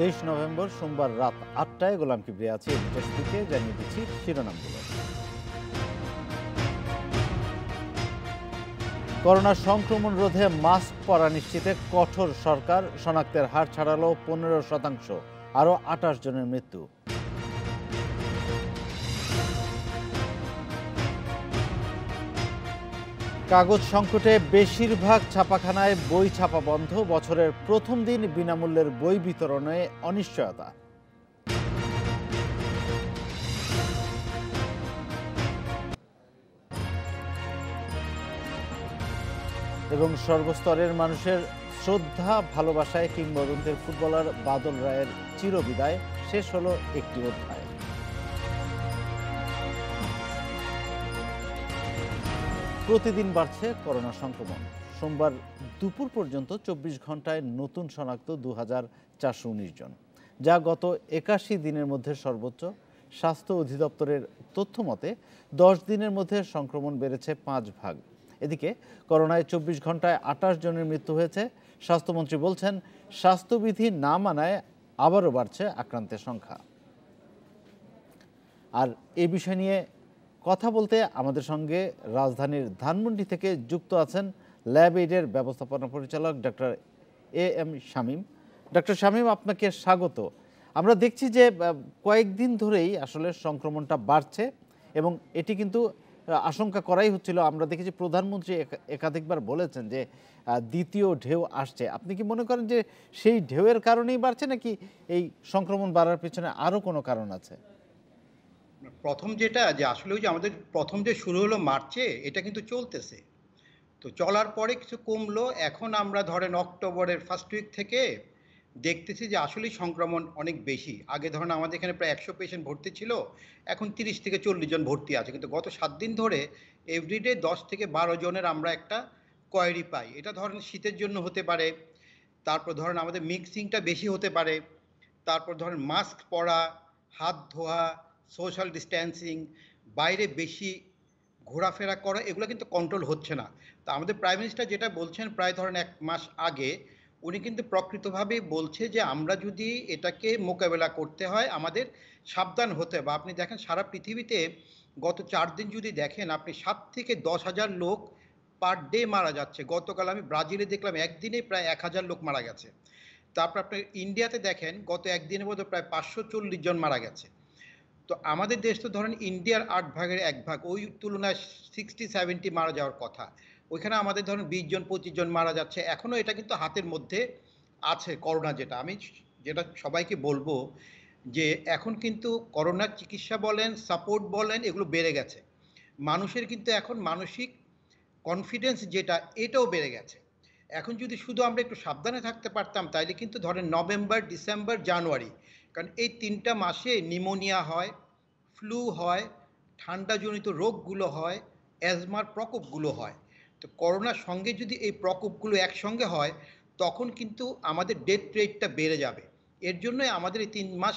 তেইশ নভেম্বর সোমবার রাত আটটায় গোলাম কিবরিয়া আছে থেকে জানিয়ে দিচ্ছি শিরোনামগুলো করোনা সংক্রমণ রোধে মাস্ক পরা নিশ্চিতে কঠোর সরকার শনাক্তের হার ছাড়ালো পনেরো শতাংশ আরও আঠাশ জনের মৃত্যু কাগজ সংকটে বেশিরভাগ ছাপাখানায় বই ছাপা বন্ধ বছরের প্রথম দিন বিনামূল্যের বই বিতরণে অনিশ্চয়তা এবং সর্বস্তরের মানুষের শ্রদ্ধা ভালোবাসায় কিংবদন্তের ফুটবলার বাদল রায়ের চিরবিদায় শেষ হলো একটি অধ্যায় প্রতিদিন বাড়ছে করোনা সংক্রমণ সোমবার দুপুর পর্যন্ত চব্বিশ ঘন্টায় নতুন শনাক্ত দু জন যা গত একাশি দিনের মধ্যে সর্বোচ্চ স্বাস্থ্য অধিদপ্তরের তথ্য মতে দশ দিনের মধ্যে সংক্রমণ বেড়েছে পাঁচ ভাগ এদিকে করোনায় চব্বিশ ঘন্টায় আটাশ জনের মৃত্যু হয়েছে স্বাস্থ্যমন্ত্রী বলছেন স্বাস্থ্যবিধি না মানায় আবারও বাড়ছে আক্রান্তের সংখ্যা আর এ বিষয় নিয়ে কথা বলতে আমাদের সঙ্গে রাজধানীর ধানমন্ডি থেকে যুক্ত আছেন ল্যাব এইডের ব্যবস্থাপনা পরিচালক doctor A M Shamim doctor Shamim আপনাকে স্বাগত আমরা দেখছি যে কয়েকদিন ধরেই আসলে সংক্রমণটা বাড়ছে এবং এটি কিন্তু আশঙ্কা করাই হচ্ছিল আমরা দেখেছি প্রধানমন্ত্রী একাধিকবার বলেছেন যে দ্বিতীয় ঢেউ আসছে আপনি কি মনে করেন যে সেই ঢেউয়ের কারণেই বাড়ছে নাকি এই সংক্রমণ বাড়ার পিছনে আরও কোনো কারণ আছে প্রথম যেটা যে আসলে ওই যে আমাদের প্রথম যে শুরু হলো মার্চে এটা কিন্তু চলতেছে তো চলার পরে কিছু কমলো এখন আমরা ধরেন অক্টোবরের ফার্স্ট উইক থেকে দেখতেছি যে আসলেই সংক্রমণ অনেক বেশি আগে ধরেন আমাদের এখানে প্রায় একশো পেশেন্ট ভর্তি ছিল এখন তিরিশ থেকে চল্লিশ জন ভর্তি আছে কিন্তু গত সাত দিন ধরে এভরিডে দশ থেকে বারো জনের আমরা একটা কোয়ারি পাই এটা ধরেন শীতের জন্য হতে পারে তারপর ধরেন আমাদের মিক্সিংটা বেশি হতে পারে তারপর ধরেন মাস্ক পরা হাত ধোয়া সোশ্যাল ডিস্ট্যান্সিং বাইরে বেশি ঘোরাফেরা করা এগুলো কিন্তু কন্ট্রোল হচ্ছে না তো আমাদের প্রাইম মিনিস্টার যেটা বলছেন প্রায় ধরেন এক মাস আগে উনি কিন্তু প্রকৃতভাবে বলছে যে আমরা যদি এটাকে মোকাবেলা করতে হয় আমাদের সাবধান হতে বা আপনি দেখেন সারা পৃথিবীতে গত চার দিন যদি দেখেন আপনি সাত থেকে দশ হাজার লোক পার ডে মারা যাচ্ছে গতকাল আমি ব্রাজিলে দেখলাম একদিনে প্রায় এক হাজার লোক মারা গেছে তারপর আপনার ইন্ডিয়াতে দেখেন গত একদিনের মধ্যে প্রায় পাঁচশো চল্লিশ জন মারা গেছে তো আমাদের দেশ তো ধরেন ইন্ডিয়ার আট ভাগের এক ভাগ ওই তুলনায় সিক্সটি সেভেন্টি মারা যাওয়ার কথা ওইখানে আমাদের ধরেন বিশ জন পঁচিশ জন মারা যাচ্ছে এখনও এটা কিন্তু হাতের মধ্যে আছে করোনা যেটা আমি যেটা সবাইকে বলবো যে এখন কিন্তু করোনার চিকিৎসা বলেন সাপোর্ট বলেন এগুলো বেড়ে গেছে মানুষের কিন্তু এখন মানসিক কনফিডেন্স যেটা এটাও বেড়ে গেছে এখন যদি শুধু আমরা একটু সাবধানে থাকতে পারতাম তাইলে কিন্তু ধরেন নভেম্বর ডিসেম্বর জানুয়ারি কারণ এই তিনটা মাসে নিমোনিয়া হয় ফ্লু হয় ঠান্ডাজনিত রোগগুলো হয় অ্যাজমার প্রকোপগুলো হয় তো করোনার সঙ্গে যদি এই প্রকোপগুলো একসঙ্গে হয় তখন কিন্তু আমাদের ডেথ রেটটা বেড়ে যাবে এর জন্যই আমাদের এই তিন মাস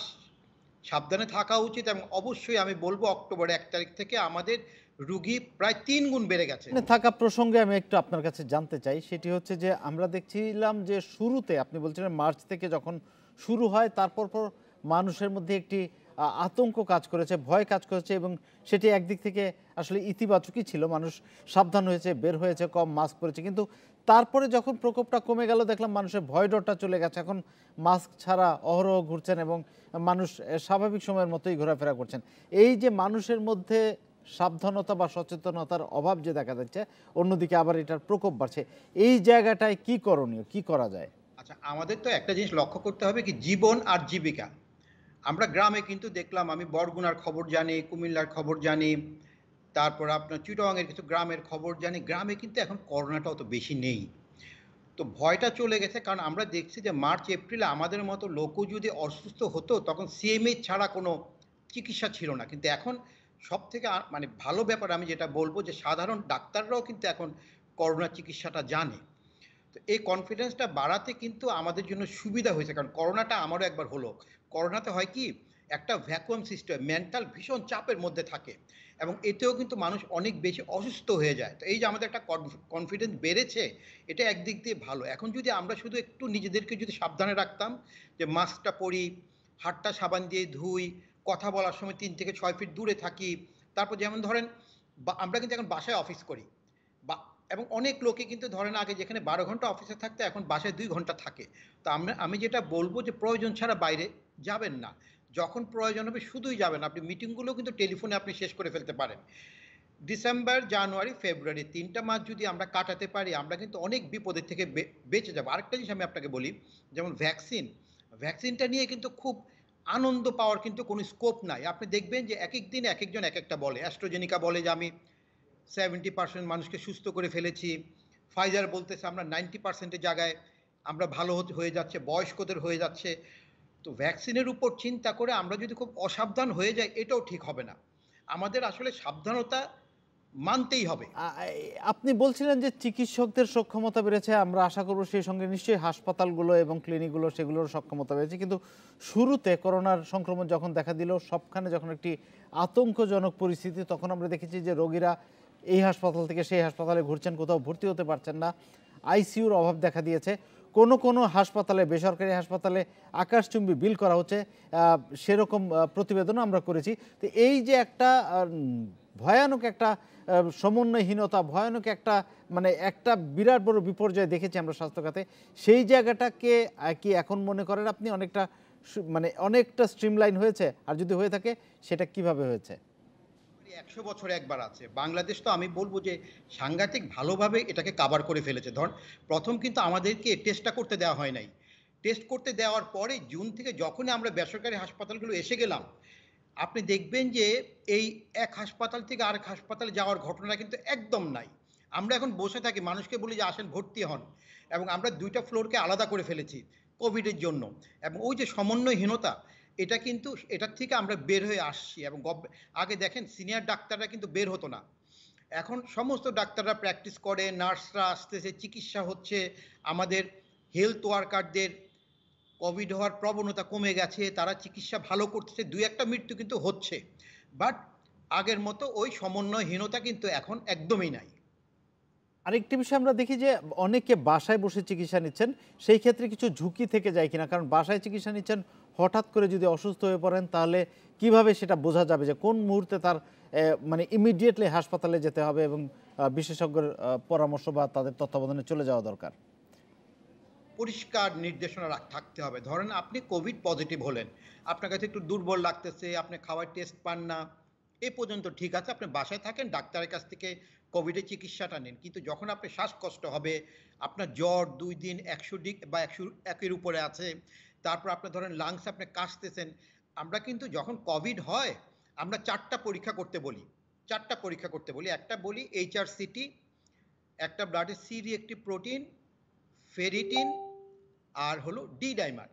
সাবধানে থাকা উচিত এবং অবশ্যই আমি বলবো অক্টোবর এক তারিখ থেকে আমাদের রুগী প্রায় তিন গুণ বেড়ে গেছে থাকা প্রসঙ্গে আমি একটু আপনার কাছে জানতে চাই সেটি হচ্ছে যে আমরা দেখছিলাম যে শুরুতে আপনি বলছিলেন মার্চ থেকে যখন শুরু হয় তারপর পর মানুষের মধ্যে একটি আতঙ্ক কাজ করেছে ভয় কাজ করেছে এবং সেটি একদিক থেকে আসলে ইতিবাচকই ছিল মানুষ সাবধান হয়েছে বের হয়েছে কম মাস্ক পরেছে কিন্তু তারপরে যখন প্রকোপটা কমে গেল দেখলাম মানুষের ভয় ডরটা চলে গেছে এখন মাস্ক ছাড়া অহরহ ঘুরছেন এবং মানুষ স্বাভাবিক সময়ের মতোই ঘোরাফেরা করছেন এই যে মানুষের মধ্যে সাবধানতা বা সচেতনতার অভাব যে দেখা যাচ্ছে অন্যদিকে আবার এটার প্রকোপ বাড়ছে এই জায়গাটায় কি করণীয় কি করা যায় আচ্ছা আমাদের তো একটা জিনিস লক্ষ্য করতে হবে কি জীবন আর জীবিকা আমরা গ্রামে কিন্তু দেখলাম আমি বরগুনার খবর জানি কুমিল্লার খবর জানি তারপর আপনার চিটংয়ের কিছু গ্রামের খবর জানি গ্রামে কিন্তু এখন করোনাটা অত বেশি নেই তো ভয়টা চলে গেছে কারণ আমরা দেখছি যে মার্চ এপ্রিলে আমাদের মতো লোকও যদি অসুস্থ হতো তখন সিএমএ ছাড়া কোনো চিকিৎসা ছিল না কিন্তু এখন সব থেকে মানে ভালো ব্যাপার আমি যেটা বলবো যে সাধারণ ডাক্তাররাও কিন্তু এখন করোনা চিকিৎসাটা জানে তো এই কনফিডেন্সটা বাড়াতে কিন্তু আমাদের জন্য সুবিধা হয়েছে কারণ করোনাটা আমারও একবার হলো করোনাতে হয় কি একটা ভ্যাকুয়াম সিস্টেম মেন্টাল ভীষণ চাপের মধ্যে থাকে এবং এতেও কিন্তু মানুষ অনেক বেশি অসুস্থ হয়ে যায় তো এই যে আমাদের একটা কনফিডেন্স বেড়েছে এটা একদিক দিয়ে ভালো এখন যদি আমরা শুধু একটু নিজেদেরকে যদি সাবধানে রাখতাম যে মাস্কটা পরি হাতটা সাবান দিয়ে ধুই কথা বলার সময় তিন থেকে ছয় ফিট দূরে থাকি তারপর যেমন ধরেন আমরা কিন্তু এখন বাসায় অফিস করি এবং অনেক লোকে কিন্তু ধরেন আগে যেখানে বারো ঘন্টা অফিসে থাকতে এখন বাসায় দুই ঘন্টা থাকে তো আমি আমি যেটা বলবো যে প্রয়োজন ছাড়া বাইরে যাবেন না যখন প্রয়োজন হবে শুধুই যাবেন আপনি মিটিংগুলো কিন্তু টেলিফোনে আপনি শেষ করে ফেলতে পারেন ডিসেম্বর জানুয়ারি ফেব্রুয়ারি তিনটা মাস যদি আমরা কাটাতে পারি আমরা কিন্তু অনেক বিপদের থেকে বেঁচে যাবো আরেকটা জিনিস আমি আপনাকে বলি যেমন ভ্যাকসিন ভ্যাকসিনটা নিয়ে কিন্তু খুব আনন্দ পাওয়ার কিন্তু কোনো স্কোপ নাই আপনি দেখবেন যে এক এক দিন এক একজন এক একটা বলে অ্যাস্ট্রোজেনিকা বলে যে আমি সেভেন্টি পার্সেন্ট মানুষকে সুস্থ করে ফেলেছি ফাইজার বলতেছে আমরা নাইনটি পার্সেন্টের জায়গায় আমরা ভালো হয়ে যাচ্ছে বয়স্কদের হয়ে যাচ্ছে তো ভ্যাকসিনের উপর চিন্তা করে আমরা যদি খুব অসাবধান হয়ে যাই এটাও ঠিক হবে না আমাদের আসলে সাবধানতা মানতেই হবে আপনি বলছিলেন যে চিকিৎসকদের সক্ষমতা বেড়েছে আমরা আশা করব সেই সঙ্গে নিশ্চয়ই হাসপাতালগুলো এবং ক্লিনিকগুলো সেগুলোর সক্ষমতা বেড়েছে কিন্তু শুরুতে করোনার সংক্রমণ যখন দেখা দিল সবখানে যখন একটি আতঙ্কজনক পরিস্থিতি তখন আমরা দেখেছি যে রোগীরা এই হাসপাতাল থেকে সেই হাসপাতালে ঘুরছেন কোথাও ভর্তি হতে পারছেন না আইসিউর অভাব দেখা দিয়েছে কোনো কোনো হাসপাতালে বেসরকারি হাসপাতালে আকাশচুম্বী বিল করা হচ্ছে সেরকম প্রতিবেদন আমরা করেছি তো এই যে একটা ভয়ানক একটা সমন্বয়হীনতা ভয়ানক একটা মানে একটা বিরাট বড় বিপর্যয় দেখেছি আমরা স্বাস্থ্য খাতে সেই জায়গাটাকে কি এখন মনে করেন আপনি অনেকটা মানে অনেকটা স্ট্রিমলাইন হয়েছে আর যদি হয়ে থাকে সেটা কিভাবে হয়েছে একশো বছরে একবার আছে বাংলাদেশ তো আমি বলবো যে সাংঘাতিক ভালোভাবে এটাকে কাবার করে ফেলেছে ধর প্রথম কিন্তু আমাদেরকে টেস্টটা করতে দেওয়া হয় নাই টেস্ট করতে দেওয়ার পরে জুন থেকে যখনই আমরা বেসরকারি হাসপাতালগুলো এসে গেলাম আপনি দেখবেন যে এই এক হাসপাতাল থেকে আরেক হাসপাতালে যাওয়ার ঘটনা কিন্তু একদম নাই আমরা এখন বসে থাকি মানুষকে বলি যে আসেন ভর্তি হন এবং আমরা দুইটা ফ্লোরকে আলাদা করে ফেলেছি কোভিডের জন্য এবং ওই যে সমন্বয়হীনতা এটা কিন্তু এটার থেকে আমরা বের হয়ে আসছি এবং আগে দেখেন সিনিয়র ডাক্তাররা কিন্তু বের হতো না এখন সমস্ত ডাক্তাররা প্র্যাকটিস করে নার্সরা আসতেছে চিকিৎসা হচ্ছে আমাদের হেলথ ওয়ার্কারদের কোভিড হওয়ার প্রবণতা কমে গেছে তারা চিকিৎসা ভালো করতেছে দু একটা মৃত্যু কিন্তু হচ্ছে বাট আগের মতো ওই সমন্বয়হীনতা কিন্তু এখন একদমই নাই আরেকটি বিষয় আমরা দেখি যে অনেকে বাসায় বসে চিকিৎসা নিচ্ছেন সেই ক্ষেত্রে কিছু ঝুঁকি থেকে যায় কিনা কারণ বাসায় চিকিৎসা নিচ্ছেন হঠাৎ করে যদি অসুস্থ হয়ে পড়েন তাহলে কিভাবে সেটা বোঝা যাবে যে কোন মুহূর্তে তার মানে ইমিডিয়েটলি হাসপাতালে যেতে হবে এবং বিশেষজ্ঞের পরামর্শ বা তাদের তত্ত্বাবধানে চলে যাওয়া দরকার পরিষ্কার নির্দেশনা থাকতে হবে ধরেন আপনি কোভিড পজিটিভ হলেন আপনার কাছে একটু দুর্বল লাগতেছে আপনি খাওয়ার টেস্ট পান না এ পর্যন্ত ঠিক আছে আপনি বাসায় থাকেন ডাক্তারের কাছ থেকে কোভিডের চিকিৎসাটা নিন কিন্তু যখন আপনি শ্বাসকষ্ট হবে আপনার জ্বর দুই দিন একশো ডিগ্রি বা একশো একের উপরে আছে তারপর আপনি ধরেন লাংস আপনি কাশতেছেন আমরা কিন্তু যখন কোভিড হয় আমরা চারটা পরীক্ষা করতে বলি চারটা পরীক্ষা করতে বলি একটা বলি এইচআরসিটি একটা ব্লাডের সি রিএক্টিভ প্রোটিন ফেরিটিন আর হলো ডি ডাইমার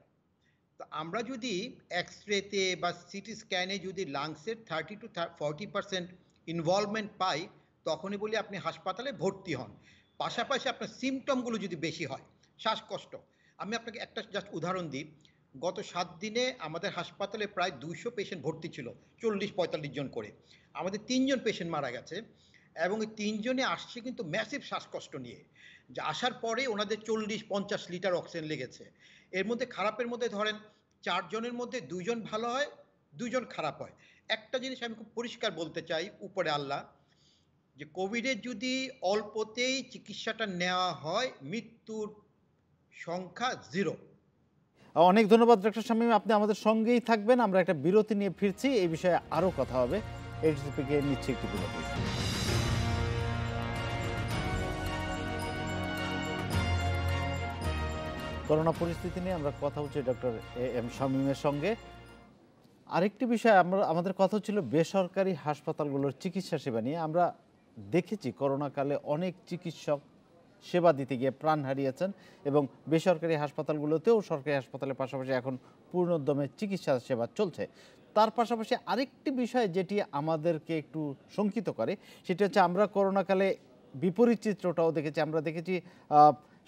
তো আমরা যদি এক্স রেতে বা সিটি স্ক্যানে যদি লাংসের thirty two forty percent involvement পাই তখনই বলি আপনি হাসপাতালে ভর্তি হন পাশাপাশি আপনার সিমটমগুলো যদি বেশি হয় শ্বাসকষ্ট আমি আপনাকে একটা জাস্ট উদাহরণ দিই গত সাত দিনে আমাদের হাসপাতালে প্রায় দুইশো পেশেন্ট ভর্তি ছিল চল্লিশ পঁয়তাল্লিশ জন করে আমাদের তিনজন পেশেন্ট মারা গেছে এবং এই তিনজনে আসছে কিন্তু ম্যাসিভ শ্বাসকষ্ট নিয়ে যে আসার পরে ওনাদের চল্লিশ পঞ্চাশ লিটার অক্সিজেন লেগেছে এর মধ্যে খারাপের মধ্যে ধরেন চারজনের মধ্যে দুজন ভালো হয় দুজন খারাপ হয় একটা জিনিস আমি খুব পরিষ্কার বলতে চাই উপরে আল্লাহ যে কোভিডের যদি অল্পতেই চিকিৎসাটা নেওয়া হয় মৃত্যুর সংখ্যা জিরো অনেক ধন্যবাদ ডক্টর শামীম আপনি আমাদের সঙ্গেই থাকবেন আমরা একটা বিরতি নিয়ে ফিরছি এই বিষয়ে আরও কথা হবে এইচডিপিকে নিচ্ছে একটি বিরতি করোনা পরিস্থিতি নিয়ে আমরা কথা হচ্ছে ডক্টর এ এম শামীমের সঙ্গে আরেকটি বিষয় আমরা আমাদের কথা ছিল বেসরকারি হাসপাতালগুলোর চিকিৎসা সেবা নিয়ে আমরা দেখেছি করোনাকালে অনেক চিকিৎসক সেবা দিতে গিয়ে প্রাণ হারিয়েছেন এবং বেসরকারি হাসপাতালগুলোতেও সরকারি হাসপাতালের পাশাপাশি এখন পূর্ণোদ্যমে চিকিৎসা সেবা চলছে তার পাশাপাশি আরেকটি বিষয় যেটি আমাদেরকে একটু শঙ্কিত করে সেটি হচ্ছে আমরা করোনাকালে বিপরীত চিত্রটাও দেখেছি আমরা দেখেছি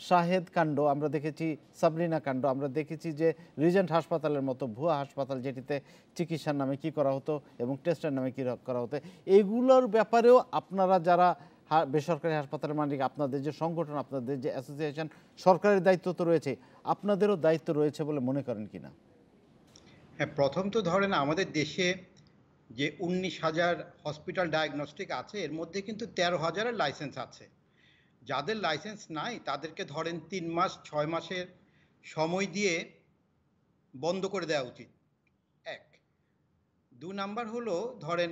শাহেদ কাণ্ড আমরা দেখেছি সাবরিনা কাণ্ড আমরা দেখেছি যে রিজেন্ট হাসপাতালের মতো ভুয়া হাসপাতাল যেটিতে চিকিৎসার নামে কি করা হতো এবং টেস্টের নামে কী করা হতো এগুলোর ব্যাপারেও আপনারা যারা বেসরকারি হাসপাতালের মালিক আপনাদের যে সংগঠন আপনাদের যে অ্যাসোসিয়েশন সরকারের দায়িত্ব তো রয়েছে আপনাদেরও দায়িত্ব রয়েছে বলে মনে করেন কিনা হ্যাঁ প্রথম তো ধরেন আমাদের দেশে যে উনিশ হাজার হসপিটাল ডায়াগনস্টিক আছে এর মধ্যে কিন্তু তেরো হাজারের লাইসেন্স আছে যাদের লাইসেন্স নাই তাদেরকে ধরেন তিন মাস ছয় মাসের সময় দিয়ে বন্ধ করে দেওয়া উচিত এক দু নাম্বার হলো ধরেন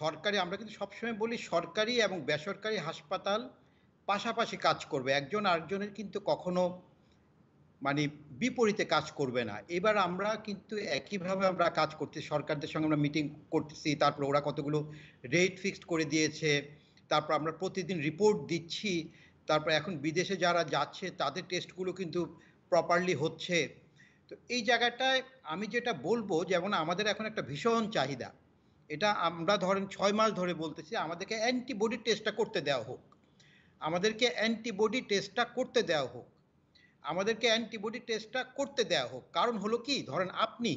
সরকারি আমরা কিন্তু সবসময় বলি সরকারি এবং বেসরকারি হাসপাতাল পাশাপাশি কাজ করবে একজন আরেকজনের কিন্তু কখনো মানে বিপরীতে কাজ করবে না এবার আমরা কিন্তু একইভাবে আমরা কাজ করছি সরকারদের সঙ্গে আমরা মিটিং করতেছি তারপর ওরা কতগুলো রেট ফিক্সড করে দিয়েছে তারপর আমরা প্রতিদিন রিপোর্ট দিচ্ছি তারপর এখন বিদেশে যারা যাচ্ছে তাদের টেস্টগুলো কিন্তু প্রপারলি হচ্ছে তো এই জায়গাটায় আমি যেটা বলবো যেমন আমাদের এখন একটা ভীষণ চাহিদা এটা আমরা ধরেন ছয় মাস ধরে বলতেছি আমাদেরকে অ্যান্টিবডি টেস্টটা করতে দেওয়া হোক আমাদেরকে অ্যান্টিবডি টেস্টটা করতে দেওয়া হোক আমাদেরকে অ্যান্টিবডি টেস্টটা করতে দেওয়া হোক কারণ হলো কি ধরেন আপনি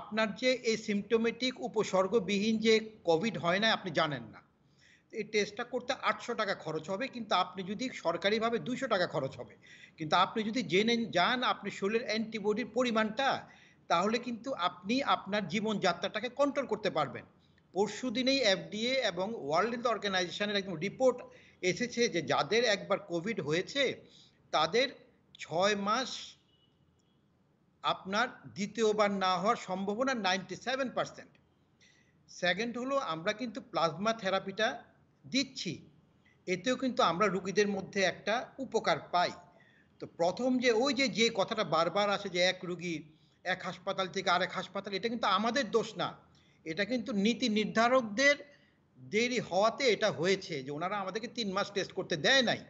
আপনার যে এই সিমটোমেটিক উপসর্গবিহীন যে কোভিড হয় না আপনি জানেন না এই টেস্টটা করতে আটশো টাকা খরচ হবে কিন্তু আপনি যদি সরকারিভাবে দুশো টাকা খরচ হবে কিন্তু আপনি যদি জেনে যান আপনি শরীরের অ্যান্টিবডির পরিমাণটা তাহলে কিন্তু আপনি আপনার জীবনযাত্রাটাকে কন্ট্রোল করতে পারবেন পরশু দিনেই এফডিএ এবং ওয়ার্ল্ড হেলথ অর্গানাইজেশনের একদম রিপোর্ট এসেছে যে যাদের একবার কোভিড হয়েছে তাদের ছয় মাস আপনার দ্বিতীয়বার না হওয়ার সম্ভাবনা নাইনটি সেভেন পার্সেন্ট সেকেন্ড হলো আমরা কিন্তু প্লাজমা থেরাপিটা দিচ্ছি এতেও কিন্তু আমরা রুগীদের মধ্যে একটা উপকার পাই তো প্রথম যে ওই যে যে কথাটা বারবার আসে যে এক রুগী এক হাসপাতাল থেকে আরেক হাসপাতাল এটা কিন্তু আমাদের দোষ না এটা কিন্তু নীতি নির্ধারকদের দেরি হওয়াতে এটা হয়েছে যে ওনারা আমাদেরকে তিন মাস টেস্ট করতে দেয় নাই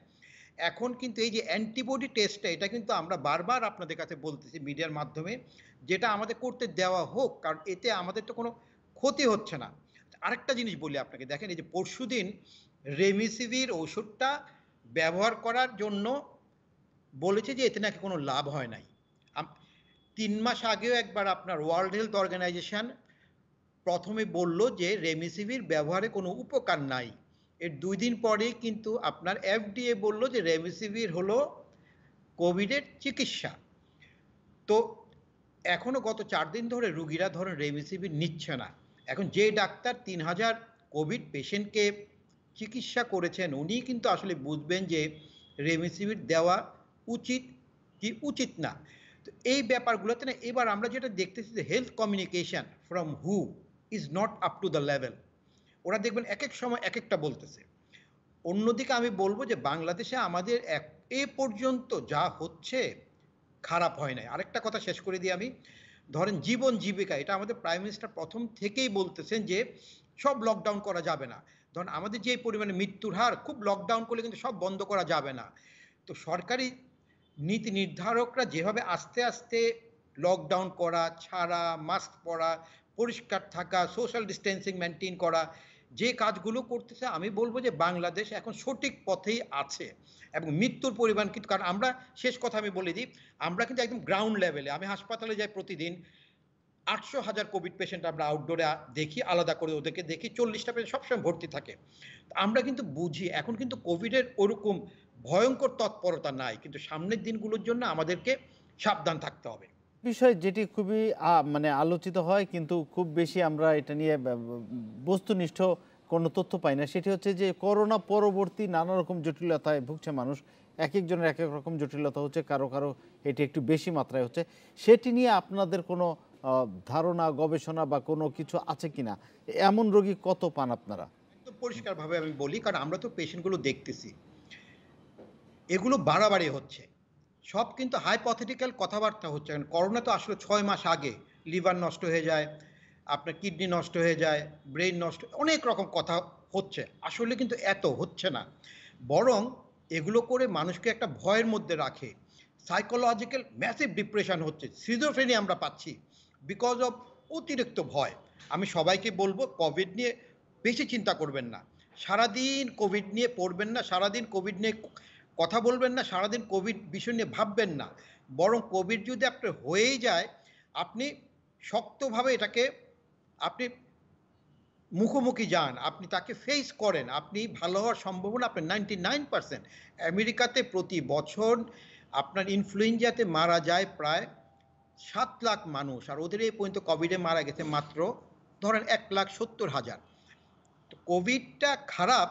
এখন কিন্তু এই যে অ্যান্টিবডি টেস্টটা এটা কিন্তু আমরা বারবার আপনাদের কাছে বলতেছি মিডিয়ার মাধ্যমে যেটা আমাদের করতে দেওয়া হোক কারণ এতে আমাদের তো কোনো ক্ষতি হচ্ছে না আরেকটা জিনিস বলি আপনাকে দেখেন এই যে পরশু দিন রেমিসিভির ওষুধটা ব্যবহার করার জন্য বলেছে যে এতে নাকি কোনো লাভ হয় নাই তিন মাস আগেও একবার আপনার ওয়ার্ল্ড হেলথ অর্গানাইজেশন প্রথমে বলল যে রেমডিসিভির ব্যবহারে কোনো উপকার নাই এর দুই দিন পরেই কিন্তু আপনার এফডিএ বলল যে রেমডিসিভির হলো কোভিডের চিকিৎসা তো এখনও গত চার দিন ধরে রুগীরা ধরেন রেমডিসিভির নিচ্ছে না এখন যে ডাক্তার তিন হাজার কোভিড পেশেন্টকে চিকিৎসা করেছেন উনি কিন্তু আসলে বুঝবেন যে রেমডিসিভির দেওয়া উচিত কি উচিত না তো এই ব্যাপারগুলোতে না এবার আমরা যেটা দেখতেছি যে হেলথ কমিউনিকেশন ফ্রম হু is not up to the level ওরা দেখবেন এক এক সময় এক একটা বলতেছে অন্যদিকে আমি বলবো যে বাংলাদেশে আমাদের এক এ পর্যন্ত যা হচ্ছে খারাপ হয় নাই আরেকটা কথা শেষ করে দিই আমি ধরেন জীবন জীবিকা এটা আমাদের প্রাইম মিনিস্টার প্রথম থেকেই বলতেছেন যে সব লকডাউন করা যাবে না ধরেন আমাদের যে পরিমাণে মৃত্যুর হার খুব লকডাউন করলে কিন্তু সব বন্ধ করা যাবে না তো সরকারি নীতি নির্ধারকরা যেভাবে আস্তে আস্তে লকডাউন করা ছাড়া মাস্ক পরা পরিষ্কার থাকা সোশ্যাল ডিস্টেন্সিং মেনটেন করা যে কাজগুলো করতেছে আমি বলবো যে বাংলাদেশ এখন সঠিক পথেই আছে এবং মৃত্যুর পরিমাণ কিন্তু কারণ আমরা শেষ কথা আমি বলে দিই আমরা কিন্তু একদম গ্রাউন্ড লেভেলে আমি হাসপাতালে যাই প্রতিদিন আটশো হাজার কোভিড পেশেন্ট আমরা আউটডোরে দেখি আলাদা করে ওদেরকে দেখি চল্লিশটা পেশেন্ট সবসময় ভর্তি থাকে আমরা কিন্তু বুঝি এখন কিন্তু কোভিডের ওরকম ভয়ঙ্কর তৎপরতা নাই কিন্তু সামনের দিনগুলোর জন্য আমাদেরকে সাবধান থাকতে হবে বিষয় যেটি খুবই মানে আলোচিত হয় কিন্তু খুব বেশি আমরা এটা নিয়ে বস্তুনিষ্ঠ কোনো তথ্য পাই না সেটি হচ্ছে যে করোনা পরবর্তী নানা রকম জটিলতায় ভুগছে মানুষ এক একজনের এক এক রকম জটিলতা হচ্ছে কারো কারো এটি একটু বেশি মাত্রায় হচ্ছে সেটি নিয়ে আপনাদের কোনো ধারণা গবেষণা বা কোনো কিছু আছে কিনা এমন রোগী কত পান আপনারা পরিষ্কারভাবে আমি বলি কারণ আমরা তো পেশেন্টগুলো দেখতেছি এগুলো বাড়াবাড়ি হচ্ছে সব কিন্তু হাইপথেটিক্যাল কথাবার্তা হচ্ছে কারণ করোনা তো আসলে ছয় মাস আগে লিভার নষ্ট হয়ে যায় আপনার কিডনি নষ্ট হয়ে যায় ব্রেন নষ্ট অনেক রকম কথা হচ্ছে আসলে কিন্তু এত হচ্ছে না বরং এগুলো করে মানুষকে একটা ভয়ের মধ্যে রাখে সাইকোলজিক্যাল ম্যাসিভ ডিপ্রেশন হচ্ছে সিজোফ্রেনি আমরা পাচ্ছি বিকজ অফ অতিরিক্ত ভয় আমি সবাইকে বলবো কোভিড নিয়ে বেশি চিন্তা করবেন না সারাদিন কোভিড নিয়ে পড়বেন না সারাদিন কোভিড নিয়ে কথা বলবেন না সারাদিন কোভিড বিষয় নিয়ে ভাববেন না বরং কোভিড যদি আপনার হয়েই যায় আপনি শক্তভাবে এটাকে আপনি মুখোমুখি যান আপনি তাকে ফেস করেন আপনি ভালো হওয়ার সম্ভাবনা আপনার নাইনটি নাইন পার্সেন্ট আমেরিকাতে প্রতি বছর আপনার ইনফ্লুয়েঞ্জাতে মারা যায় প্রায় সাত লাখ মানুষ আর ওদের এই পর্যন্ত কোভিডে মারা গেছে মাত্র ধরেন এক লাখ সত্তর হাজার তো কোভিডটা খারাপ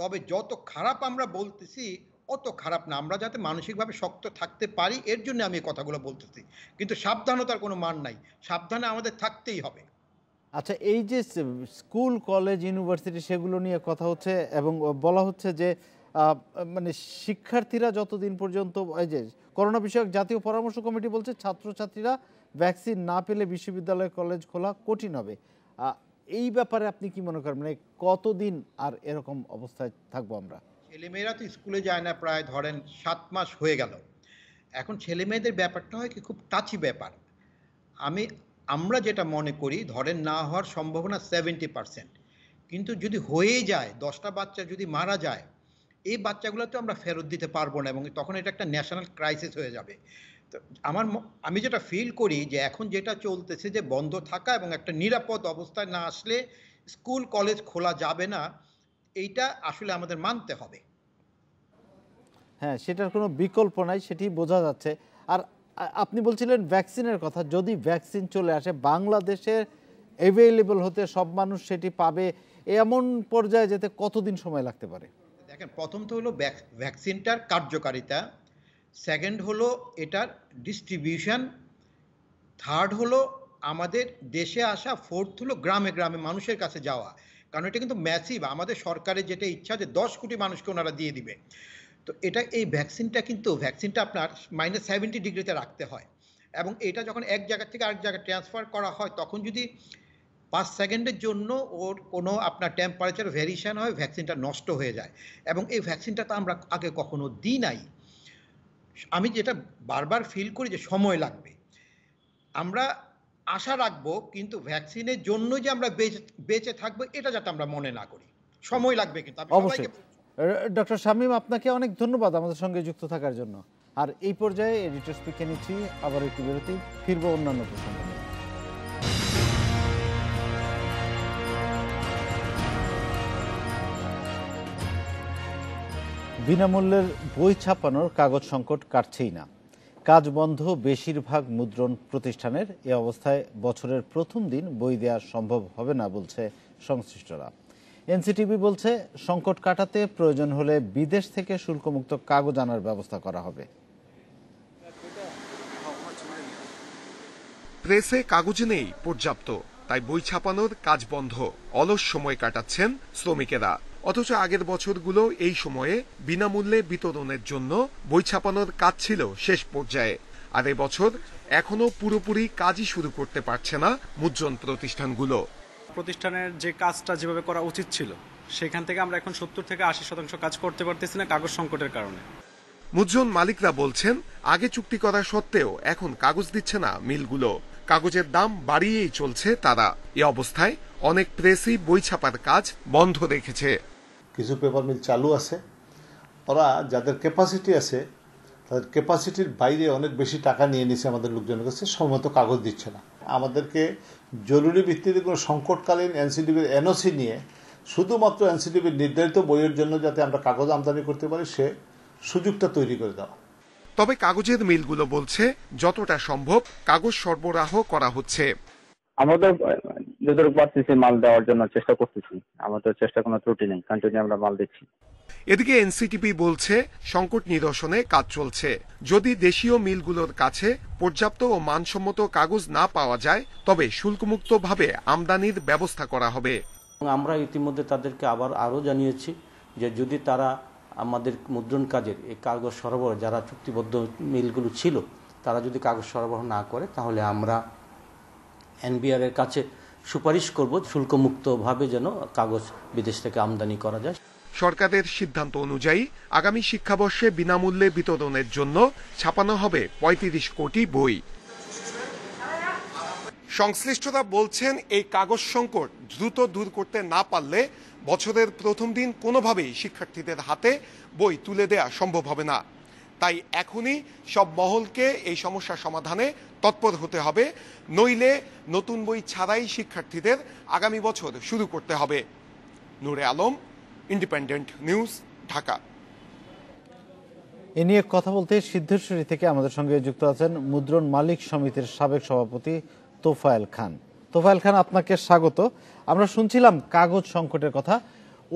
তবে যত খারাপ আমরা বলতেছি অত খারাপ না আমরা যাতে মানসিকভাবে শক্ত থাকতে পারি এর জন্য আমি এই কথাগুলো বলতেছি কিন্তু সাবধানতার কোনো মান নাই সাবধানে আমাদের থাকতেই হবে আচ্ছা এই যে স্কুল কলেজ ইউনিভার্সিটি সেগুলো নিয়ে কথা হচ্ছে এবং বলা হচ্ছে যে মানে শিক্ষার্থীরা যতদিন পর্যন্ত এই যে করোনা বিষয়ক জাতীয় পরামর্শ কমিটি বলছে ছাত্রছাত্রীরা ভ্যাকসিন না পেলে বিশ্ববিদ্যালয় কলেজ খোলা কঠিন হবে এই ব্যাপারে আপনি কি মনে করেন মানে কতদিন আর এরকম অবস্থায় থাকবো আমরা ছেলেমেয়েরা তো স্কুলে যায় না প্রায় ধরেন সাত মাস হয়ে গেল এখন ছেলেমেয়েদের ব্যাপারটা হয় কি খুব টাচি ব্যাপার আমি আমরা যেটা মনে করি ধরেন না হওয়ার সম্ভাবনা সেভেন্টি পার্সেন্ট কিন্তু যদি হয়ে যায় দশটা বাচ্চা যদি মারা যায় এই বাচ্চাগুলো তো আমরা ফেরত দিতে পারবো না এবং তখন এটা একটা ন্যাশনাল ক্রাইসিস হয়ে যাবে তো আমার আমি যেটা ফিল করি যে এখন যেটা চলতেছে যে বন্ধ থাকা এবং একটা নিরাপদ অবস্থায় না আসলে স্কুল কলেজ খোলা যাবে না এইটা আসলে আমাদের মানতে হবে হ্যাঁ সেটার কোনো বিকল্প নাই সেটি বোঝা যাচ্ছে আর আপনি বলছিলেন ভ্যাকসিনের কথা যদি ভ্যাকসিন চলে আসে বাংলাদেশের অ্যাভেলেবল হতে সব মানুষ সেটি পাবে এমন পর্যায়ে যেতে কতদিন সময় লাগতে পারে দেখেন প্রথম তো হলো ভ্যাকসিনটার কার্যকারিতা সেকেন্ড হলো এটার ডিস্ট্রিবিউশন থার্ড হলো আমাদের দেশে আসা ফোর্থ হলো গ্রামে গ্রামে মানুষের কাছে যাওয়া কারণ এটা কিন্তু ম্যাসিভ আমাদের সরকারের যেটা ইচ্ছা যে দশ কোটি মানুষকে ওনারা দিয়ে দিবে তো এটা এই ভ্যাকসিনটা কিন্তু ভ্যাকসিনটা আপনার মাইনাস সেভেন্টি ডিগ্রিতে রাখতে হয় এবং এটা যখন এক জায়গা থেকে আরেক জায়গায় ট্রান্সফার করা হয় তখন যদি পাঁচ সেকেন্ডের জন্য ওর কোনো আপনার টেম্পারেচার ভ্যারিয়েশন হয় ভ্যাকসিনটা নষ্ট হয়ে যায় এবং এই ভ্যাকসিনটা তো আমরা আগে কখনো দিই নাই আমি যেটা বারবার ফিল করি যে সময় লাগবে আমরা আশা রাখবো কিন্তু ভ্যাকসিনের জন্য যে আমরা বেঁচে থাকবো এটা যাতে আমরা মনে না করি সময় লাগবে কিন্তু অবশ্যই ডক্টর শামীম আপনাকে অনেক ধন্যবাদ আমাদের সঙ্গে যুক্ত থাকার জন্য আর এই পর্যায়ে এডিটর স্পিকে নিচ্ছি আবার একটু বিরতি ফিরবো অন্যান্য প্রসঙ্গ বিনামূল্যের বই ছাপানোর কাগজ সংকট কাটছেই না কাজ বন্ধ বেশিরভাগ মুদ্রণ প্রতিষ্ঠানের এ অবস্থায় বছরের প্রথম দিন বই দেওয়া সম্ভব হবে না বলছে সংশ্লিষ্টরা এনসিটিভি বলছে সংকট কাটাতে প্রয়োজন হলে বিদেশ থেকে শুল্কমুক্ত কাগজ আনার ব্যবস্থা করা হবে প্রেসে কাগজ নেই পর্যাপ্ত তাই বই ছাপানোর কাজ বন্ধ অলস সময় কাটাচ্ছেন শ্রমিকেরা অথচ আগের বছরগুলো এই সময়ে বিনামূল্যে বিতরণের জন্য বই ছাপানোর কাজ ছিল শেষ পর্যায়ে আর এবছর এখনও পুরোপুরি কাজই শুরু করতে পারছে না মুদ্রণ প্রতিষ্ঠানগুলো প্রতিষ্ঠানের যে কাজটা যেভাবে করা উচিত ছিল সেখান থেকে আমরা এখন সত্তর থেকে আশি শতাংশ কাজ করতে পারতেছি না কাগজ সংকটের কারণে মুজন মালিকরা বলছেন আগে চুক্তি করা সত্ত্বেও এখন কাগজ দিচ্ছে না মিলগুলো কাগজের দাম বাড়িয়েই চলছে তারা এ অবস্থায় অনেক প্রেসই বই ছাপার কাজ বন্ধ রেখেছে কিছু পেপার মিল চালু আছে ওরা যাদের ক্যাপাসিটি আছে তাদের ক্যাপাসিটির বাইরে অনেক বেশি টাকা নিয়ে নিছে আমাদের লোকজনের কাছে সময়মতো কাগজ দিচ্ছে না আমাদেরকে জরুরি ভিত্তিতে কোনো সংকটকালীন এনসিডিবির এনওসি নিয়ে শুধুমাত্র এনসিডিবির নির্ধারিত বইয়ের জন্য যাতে আমরা কাগজ আমদানি করতে পারি সে সুযোগটা তৈরি করে দেওয়া তবে কাগজের মিলগুলো বলছে যতটা সম্ভব কাগজ সরবরাহ করা হচ্ছে আমাদের যতটুকু পারতেছি মাল দেওয়ার জন্য চেষ্টা করতেছি আমাদের চেষ্টা কোনো ত্রুটি নেই কন্টিনিউ আমরা মাল দিচ্ছি এদিকে এনসিটিপি বলছে সংকট নিরসনে কাজ চলছে যদি দেশীয় মিলগুলোর কাছে পর্যাপ্ত ও মানসম্মত কাগজ না পাওয়া যায় তবে শুল্কমুক্তভাবে আমদানির ব্যবস্থা করা হবে আমরা ইতিমধ্যে তাদেরকে আবার আরও জানিয়েছি যে যদি তারা আমাদের মুদ্রণ কাজের এই কাগজ সরবরাহ যারা চুক্তিবদ্ধ মিলগুলো ছিল তারা যদি কাগজ সরবরাহ না করে তাহলে আমরা এনবিআর এর কাছে সুপারিশ করব শুল্কমুক্তভাবে যেন কাগজ বিদেশ থেকে আমদানি করা যায় সরকারের সিদ্ধান্ত অনুযায়ী আগামী শিক্ষাবর্ষে বিনামূল্যে বিতরণের জন্য ছাপানো হবে ৩৫ কোটি বই সংশ্লিষ্টরা বলছেন এই কাগজ সংকট দ্রুত দূর করতে না পারলে বছরের প্রথম দিন কোনোভাবেই শিক্ষার্থীদের হাতে বই তুলে দেয়া সম্ভব হবে না তাই এখনই সব মহলকে এই সমস্যা সমাধানে তৎপর হতে হবে নইলে নতুন বই ছাড়াই শিক্ষার্থীদের আগামী বছর শুরু করতে হবে নূরে আলম ইন্ডিপেন্ডেন্ট নিউজ ঢাকা এ নিয়ে কথা বলতে সিদ্ধেশ্বরী থেকে আমাদের সঙ্গে যুক্ত আছেন মুদ্রণ মালিক সমিতির সাবেক সভাপতি তোফায়েল খান তোফায়েল খান আপনাকে স্বাগত আমরা শুনছিলাম কাগজ সংকটের কথা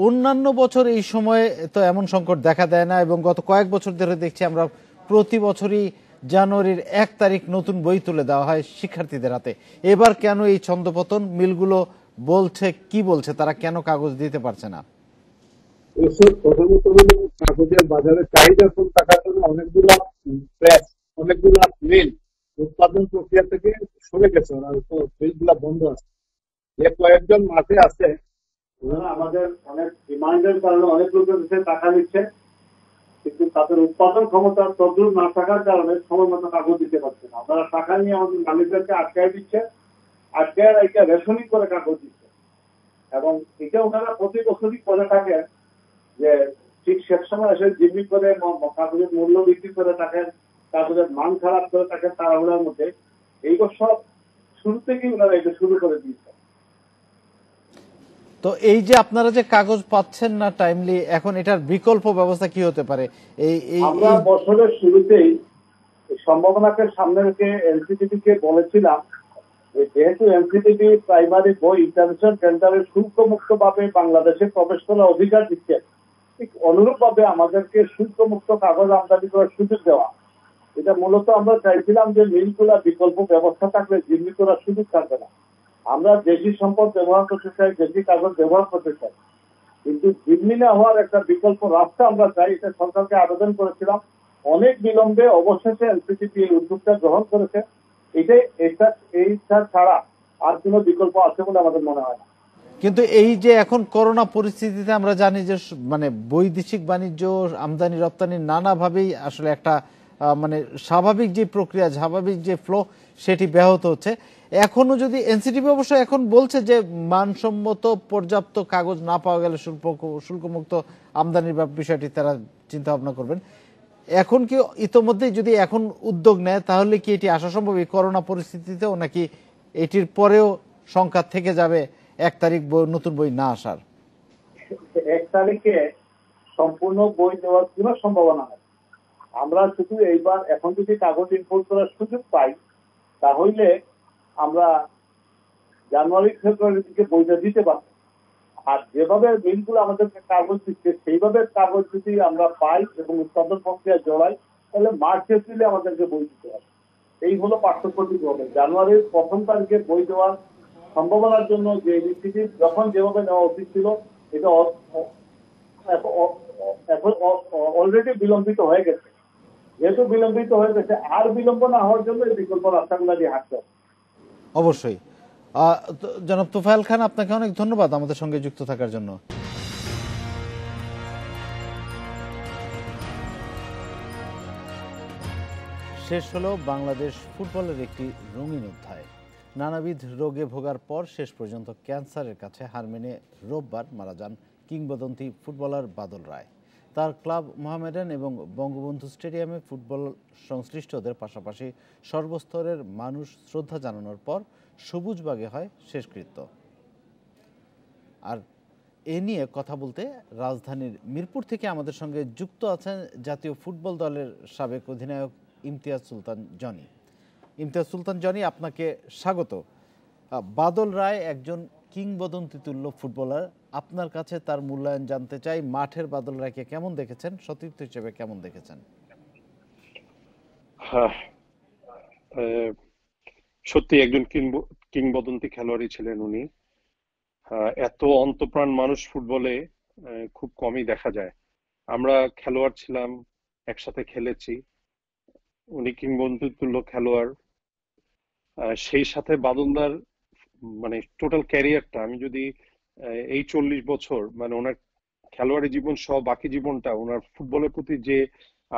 অন্যান্য বছর এই সময়ে তো এমন সংকট দেখা দেয় না এবং গত কয়েক বছর ধরে দেখছি আমরা প্রতি বছরই জানুয়ারির এক তারিখ নতুন বই তুলে দেওয়া হয় শিক্ষার্থীদের হাতে এবার কেন এই ছন্দপতন মিলগুলো বলছে কি বলছে তারা কেন কাগজ দিতে পারছে না প্রথমত কাগজের বাজারে চাহিদা ফুল থাকার জন্য অনেকগুলো প্রেস অনেকগুলো মিল উৎপাদন প্রক্রিয়া থেকে সরে গেছে ওরা মিলগুলা বন্ধ আছে যে কয়েকজন মাঠে আছে আমাদের অনেক ডিমান্ডের কারণে অনেক লোকের দেশে টাকা দিচ্ছে কিন্তু তাদের উৎপাদন ক্ষমতা তদ্রুপ না থাকার কারণে সময় মতো কাগজ দিতে পারছে না আপনারা টাকা নিয়ে আমাদের মালিকদেরকে আটকায় দিচ্ছে আটকায় রাইকা রেশনিং করে কাগজ দিচ্ছে এবং এটা ওনারা প্রতি বছরই করে থাকেন যে ঠিক সে সময় এসে জিম্মি করে কাগজের মূল্য বৃদ্ধি করে থাকেন কাগজের মান খারাপ করে থাকেন তাড়াহুড়ার মধ্যে এইগুলো সব শুরু থেকেই ওনারা এটা শুরু করে দিয়েছে তো এই যে আপনারা যে কাগজ পাচ্ছেন না টাইমলি এখন এটার বিকল্প ব্যবস্থা কি হতে পারে এই এই বছরের শুরুতেই সম্ভাবনাকে সামনে রেখে এনসিটিভি কে বলেছিলাম যেহেতু এনসিটিভি প্রাইমারি বই ইন্টারন্যাশনাল টেন্ডারে মুক্ত ভাবে বাংলাদেশে প্রবেশ করার অধিকার দিচ্ছে ঠিক অনুরূপ ভাবে আমাদেরকে মুক্ত কাগজ আমদানি করার সুযোগ দেওয়া এটা মূলত আমরা চাইছিলাম যে মিলগুলা বিকল্প ব্যবস্থা থাকলে জিম্মি করার সুযোগ থাকবে না আমরা দেশি সম্পদ ব্যবহার করতে চাই দেশি কাগজ ব্যবহার করতে চাই কিন্তু জিমলিনা হওয়ার একটা বিকল্প রাস্তা আমরা চাই এটা সরকারকে আবেদন করেছিলাম অনেক বিলম্বে অবশেষে এলপিজিপি এই উদ্যোগটা গ্রহণ করেছে এটাই এটা এইটা ছাড়া আর কোনো বিকল্প আছে বলে আমাদের মনে হয় না কিন্তু এই যে এখন করোনা পরিস্থিতিতে আমরা জানি যে মানে বৈদেশিক বাণিজ্য আমদানি রপ্তানি নানাভাবেই আসলে একটা মানে স্বাভাবিক যে প্রক্রিয়া স্বাভাবিক যে ফ্লো সেটি ব্যাহত হচ্ছে এখনো যদি এনসিটিভি অবশ্য এখন বলছে যে মানসম্মত পর্যাপ্ত কাগজ না পাওয়া গেলে শুল্ক শুল্কমুক্ত আমদানির বিষয়টি তারা চিন্তা ভাবনা করবেন এখন কি ইতোমধ্যে যদি এখন উদ্যোগ নেয় তাহলে কি এটি আসা সম্ভব এই করোনা পরিস্থিতিতেও নাকি এটির পরেও সংখ্যা থেকে যাবে এক তারিখ বই নতুন বই না আসার এক তারিখে সম্পূর্ণ বই দেওয়ার কোন সম্ভাবনা নাই আমরা শুধু এইবার এখন যদি কাগজ ইম্পোর্ট করার সুযোগ পাই তাহলে আমরা জানুয়ারি ফেব্রুয়ারির দিকে বইটা দিতে পারবো আর যেভাবে বিলগুলো আমাদেরকে কাগজ দিচ্ছে সেইভাবে কাগজ যদি আমরা পাই এবং উৎপাদন প্রক্রিয়া জড়াই তাহলে মার্চ এপ্রিলে আমাদেরকে বই দিতে হবে এই হলো পার্থক্যটি হবে জানুয়ারির প্রথম তারিখে বই দেওয়ার সম্ভাবনার জন্য যে ইনিশিয়েটিভ যখন যেভাবে নেওয়া উচিত ছিল এটা অলরেডি বিলম্বিত হয়ে গেছে যেহেতু বিলম্বিত হয়ে গেছে আর বিলম্ব না হওয়ার জন্য এই বিকল্প রাস্তাগুলো দিয়ে হাঁটতে অবশ্যই জনাব তোফায়াল খান আপনাকে অনেক ধন্যবাদ আমাদের সঙ্গে যুক্ত থাকার জন্য শেষ হলো বাংলাদেশ ফুটবলের একটি রঙিন অধ্যায় নানাবিধ রোগে ভোগার পর শেষ পর্যন্ত ক্যান্সারের কাছে হার মেনে রোববার মারা যান কিংবদন্তি ফুটবলার বাদল রায় তার ক্লাব মোহামেডান এবং বঙ্গবন্ধু স্টেডিয়ামে ফুটবল সংশ্লিষ্টদের পাশাপাশি সর্বস্তরের মানুষ শ্রদ্ধা জানানোর পর সবুজবাগে হয় শেষকৃত্য আর এ নিয়ে কথা বলতে রাজধানীর মিরপুর থেকে আমাদের সঙ্গে যুক্ত আছেন জাতীয় ফুটবল দলের সাবেক অধিনায়ক ইমতিয়াজ সুলতান জনি ইমতিয়াজ সুলতান জনি আপনাকে স্বাগত বাদল রায় একজন কিংবদন্তি তুল্য ফুটবলার আপনার কাছে তার মূল্যায়ন জানতে চাই মাঠের বাদল রায়কে কেমন দেখেছেন সতীর্থ হিসেবে কেমন দেখেছেন হ্যাঁ, সত্যি একজন কিংবদন্তি খেলোয়াড়ই ছিলেন উনি এত অন্তপ্রাণ মানুষ ফুটবলে খুব কমই দেখা যায় আমরা খেলোয়াড় ছিলাম একসাথে খেলেছি উনি তুল্য খেলোয়াড় সেই সাথে বাদলদার মানে টোটাল ক্যারিয়ারটা আমি যদি এই চল্লিশ বছর মানে ওনার খেলোয়াড়ি জীবন সহ বাকি জীবনটা ওনার ফুটবলের প্রতি যে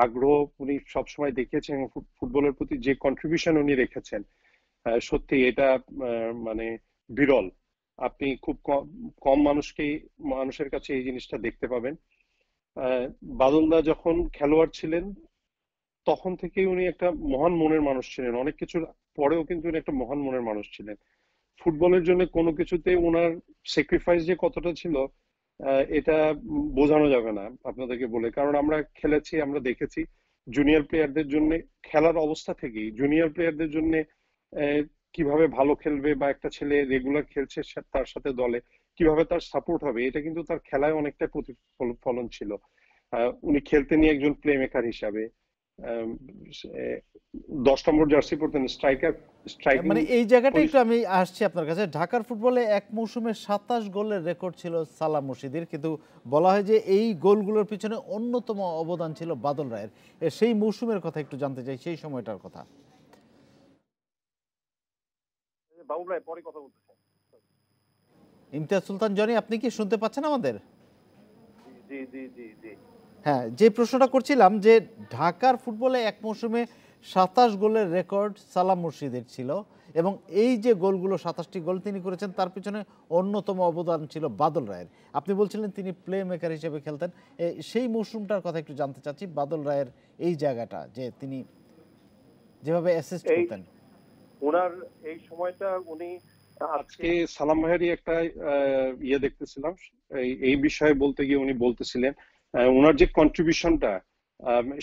আগ্রহ উনি সবসময় দেখিয়েছেন ফুটবলের প্রতি যে কন্ট্রিবিউশন উনি রেখেছেন সত্যি এটা মানে বিরল আপনি খুব কম মানুষকে মানুষের কাছে এই জিনিসটা দেখতে পাবেন বাদলদা যখন খেলোয়াড় ছিলেন তখন থেকেই উনি একটা মহান মনের মানুষ ছিলেন অনেক কিছুর পরেও কিন্তু উনি একটা মহান মনের মানুষ ছিলেন ফুটবলের জন্য কোনো কিছুতে ওনার স্যাক্রিফাইস যে কতটা ছিল এটা বোঝানো যাবে না আপনাদেরকে বলে কারণ আমরা খেলেছি আমরা দেখেছি জুনিয়র প্লেয়ারদের জন্য খেলার অবস্থা থেকেই জুনিয়র প্লেয়ারদের জন্য কিভাবে ভালো খেলবে বা একটা ছেলে রেগুলার খেলছে তার সাথে দলে কিভাবে তার সাপোর্ট হবে এটা কিন্তু তার খেলায় অনেকটা প্রতিফলন ছিল উনি খেলতে নিয়ে একজন প্লেমেকার হিসাবে দশ নম্বর জার্সি পরতেন স্ট্রাইকার স্ট্রাইকিং মানে এই জায়গাটা একটু আমি আসছি আপনার কাছে ঢাকার ফুটবলে এক মৌসুমে সাতাশ গোলের রেকর্ড ছিল সালাম মুর্শিদির কিন্তু বলা হয় যে এই গোলগুলোর পিছনে অন্যতম অবদান ছিল বাদল রায়ের সেই মৌসুমের কথা একটু জানতে চাই সেই সময়টার কথা বাবুল রায় পরে কথা ইমতিয়াজ সুলতান জনি আপনি কি শুনতে পাচ্ছেন আমাদের জি জি জি জি হ্যাঁ যে প্রশ্নটা করছিলাম যে ঢাকার ফুটবলে এক মৌসুমে সাতাশ গোলের রেকর্ড সালাম মুর্শিদের ছিল এবং এই যে গোলগুলো সাতাশটি গোল তিনি করেছেন তার পিছনে অন্যতম অবদান ছিল বাদল রায়ের আপনি বলছিলেন তিনি প্লে মেকার হিসেবে খেলতেন সেই মৌসুমটার কথা একটু জানতে চাচ্ছি বাদল রায়ের এই জায়গাটা যে তিনি যেভাবে অ্যাসিস্ট করতেন ওনার এই সময়টা উনি আজকে সালাম ভাইয়েরই একটা ইয়ে দেখতেছিলাম এই বিষয়ে বলতে গিয়ে উনি বলতেছিলেন ওনার যে কন্ট্রিবিউশনটা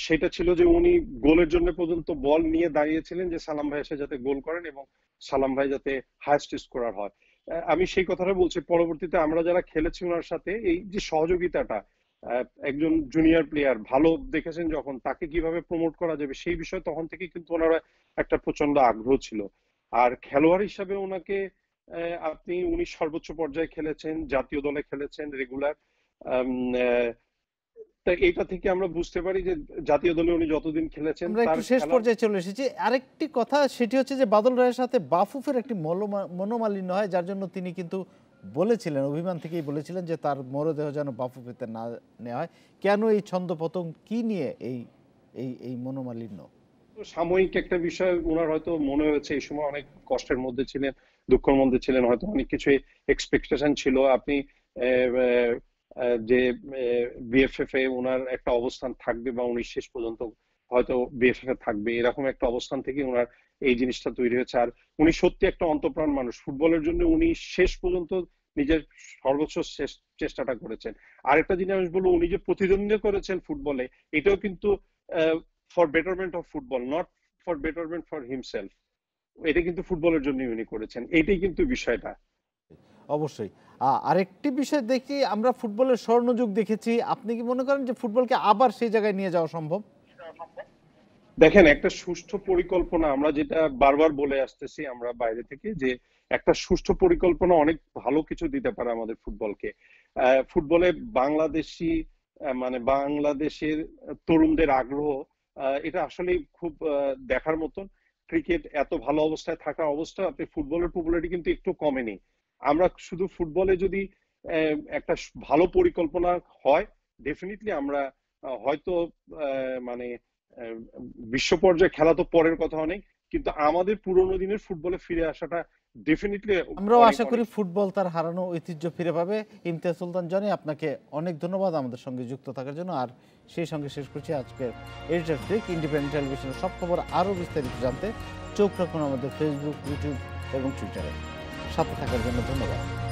সেটা ছিল যে উনি গোলের জন্য পর্যন্ত বল নিয়ে দাঁড়িয়েছিলেন যে সালাম ভাই এসে যাতে গোল করেন এবং সালাম ভাই যাতে হায়েস্ট স্কোরার হয় আমি সেই কথাটা বলছি পরবর্তীতে আমরা যারা খেলেছি ওনার সাথে এই যে সহযোগিতাটা একজন জুনিয়র প্লেয়ার ভালো দেখেছেন যখন তাকে কিভাবে প্রমোট করা যাবে সেই বিষয়ে তখন থেকে কিন্তু ওনারা একটা প্রচন্ড আগ্রহ ছিল আর খেলোয়াড় হিসাবে ওনাকে আপনি উনি সর্বোচ্চ পর্যায়ে খেলেছেন জাতীয় দলে খেলেছেন রেগুলার এটা থেকে আমরা বুঝতে পারি যে জাতীয় দলে উনি যতদিন খেলেছেন একটু শেষ পর্যায়ে চলে আরেকটি কথা সেটি হচ্ছে যে বাদল রায়ের সাথে বাফুফের একটি মনোমালিন্য হয় যার জন্য তিনি কিন্তু বলেছিলেন অভিমান থেকেই বলেছিলেন যে তার মরদেহ যেন বাফুফিতে না নেওয়া হয় কেন এই ছন্দপতন কি নিয়ে এই এই এই মনোমালিন্য সাময়িক একটা বিষয় ওনার হয়তো মনে হয়েছে এই সময় অনেক কষ্টের মধ্যে ছিলেন দুঃখের মধ্যে ছিলেন হয়তো অনেক কিছু এক্সপেকটেশন ছিল আপনি যে বিএফএফ এ ওনার একটা অবস্থান থাকবে বা উনি শেষ পর্যন্ত হয়তো বিএফএফ এ থাকবে এরকম একটা অবস্থান থেকে ওনার এই জিনিসটা তৈরি হয়েছে আর উনি সত্যি একটা অন্তপ্রাণ মানুষ ফুটবলের জন্য উনি শেষ পর্যন্ত নিজের সর্বোচ্চ চেষ্টাটা করেছেন আরেকটা জিনিস আমি বলবো উনি যে প্রতিদ্বন্দ্বী করেছেন ফুটবলে এটাও কিন্তু for betterment of football not for betterment for himself এটা কিন্তু ফুটবলের জন্য উনি করেছেন এটাই কিন্তু বিষয়টা অবশ্যই আরেকটি বিষয় দেখি আমরা ফুটবলের স্বর্ণযুগ দেখেছি আপনি কি মনে করেন যে ফুটবলকে আবার সেই জায়গায় নিয়ে যাওয়া সম্ভব দেখেন একটা সুষ্ঠু পরিকল্পনা আমরা যেটা বারবার বলে আসতেছি আমরা বাইরে থেকে যে একটা সুষ্ঠু পরিকল্পনা অনেক ভালো কিছু দিতে পারে আমাদের ফুটবলকে ফুটবলে বাংলাদেশি মানে বাংলাদেশের তরুণদের আগ্রহ এটা আসলে খুব দেখার মতন ক্রিকেট এত ভালো অবস্থায় থাকা অবস্থা আপনি ফুটবলের পপুলারিটি কিন্তু একটু কমেনি আমরা শুধু ফুটবলে যদি একটা ভালো পরিকল্পনা হয় ডেফিনেটলি আমরা হয়তো মানে বিশ্ব পর্যায়ে খেলা তো পরের কথা অনেক কিন্তু আমাদের পুরোনো দিনের ফুটবলে ফিরে আসাটা ডেফিনেটলি আমরাও আশা করি ফুটবল তার হারানো ঐতিহ্য ফিরে পাবে ইমতিয়াজ সুলতান জানি আপনাকে অনেক ধন্যবাদ আমাদের সঙ্গে যুক্ত থাকার জন্য আর সেই সঙ্গে শেষ করছি আজকের এডিটার ইন্ডিপেন্ডেন্ট টেলিভিশনের সব খবর আরও বিস্তারিত জানতে চোখ রাখুন আমাদের ফেসবুক ইউটিউব এবং টুইটারে 他不多就这么多